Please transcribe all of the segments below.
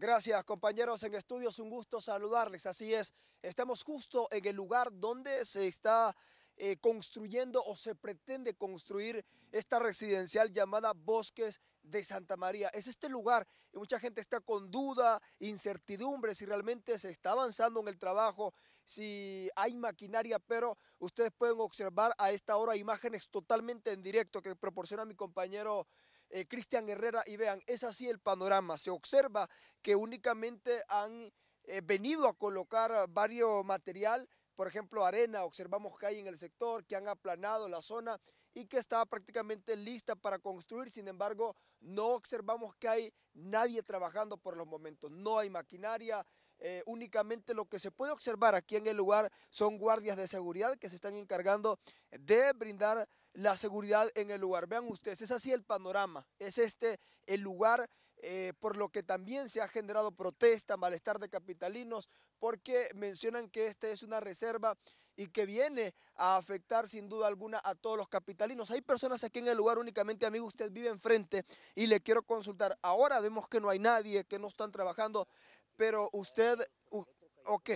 Gracias compañeros en estudios, un gusto saludarles. Así es, estamos justo en el lugar donde se está eh, construyendo o se pretende construir esta residencial llamada Bosques de Santa María. Es este lugar y mucha gente está con duda, incertidumbre si realmente se está avanzando en el trabajo, si hay maquinaria, pero ustedes pueden observar a esta hora imágenes totalmente en directo que proporciona mi compañero eh, Cristian Herrera y vean, es así el panorama. Se observa que únicamente han eh, venido a colocar varios material, por ejemplo arena, observamos que hay en el sector, que han aplanado la zona y que está prácticamente lista para construir. Sin embargo, no observamos que hay nadie trabajando por los momentos. No hay maquinaria. Eh, únicamente lo que se puede observar aquí en el lugar son guardias de seguridad que se están encargando de brindar la seguridad en el lugar. Vean ustedes, es así el panorama. Es este el lugar eh, por lo que también se ha generado protesta, malestar de capitalinos, porque mencionan que esta es una reserva y que viene a afectar sin duda alguna a todos los capitalinos. Hay personas aquí en el lugar únicamente, amigo, usted vive enfrente y le quiero consultar. Ahora vemos que no hay nadie, que no están trabajando, pero usted, ok,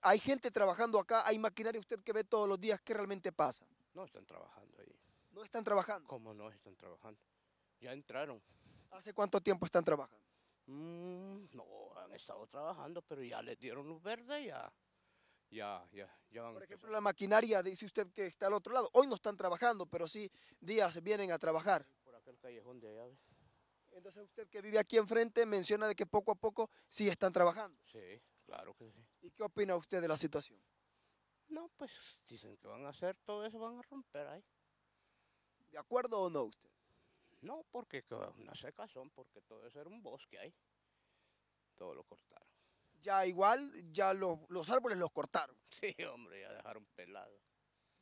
hay gente trabajando acá, hay maquinaria usted que ve todos los días, ¿qué realmente pasa? No están trabajando ahí. ¿No están trabajando? ¿Cómo no están trabajando? Ya entraron. ¿Hace cuánto tiempo están trabajando? Mm, no, han estado trabajando, pero ya les dieron luz verde, ya ya, ya, ya van. Por ejemplo, la maquinaria, dice usted que está al otro lado. Hoy no están trabajando, pero sí días vienen a trabajar. Por callejón de allá. Entonces usted que vive aquí enfrente menciona de que poco a poco sí están trabajando. Sí, claro que sí. ¿Y qué opina usted de la situación? No, pues dicen que van a hacer todo eso, van a romper ahí. ¿De acuerdo o no usted? No, porque una qué son, porque todo eso era un bosque ahí. Todo lo ya igual, ya los, árboles los cortaron. Sí, hombre, ya dejaron pelado.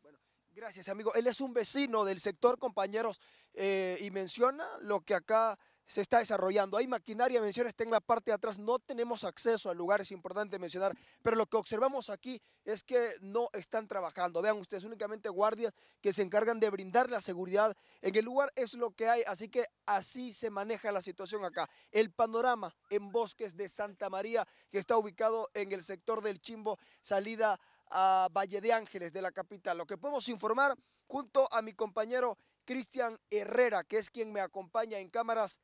Bueno, gracias, amigo. Él es un vecino del sector, compañeros, eh, y menciona lo que acá se está desarrollando. Hay maquinaria, menciones, está en la parte de atrás, no tenemos acceso al lugar, es importante mencionar, pero lo que observamos aquí es que no están trabajando. Vean ustedes, únicamente guardias que se encargan de brindar la seguridad en el lugar es lo que hay, así que así se maneja la situación acá. El panorama en Bosques de Santa María, que está ubicado en el sector del Chimbo, salida a Valle de Ángeles de la capital. Lo que podemos informar junto a mi compañero Cristian Herrera, que es quien me acompaña en cámaras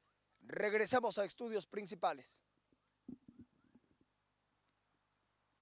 Regresamos a estudios principales.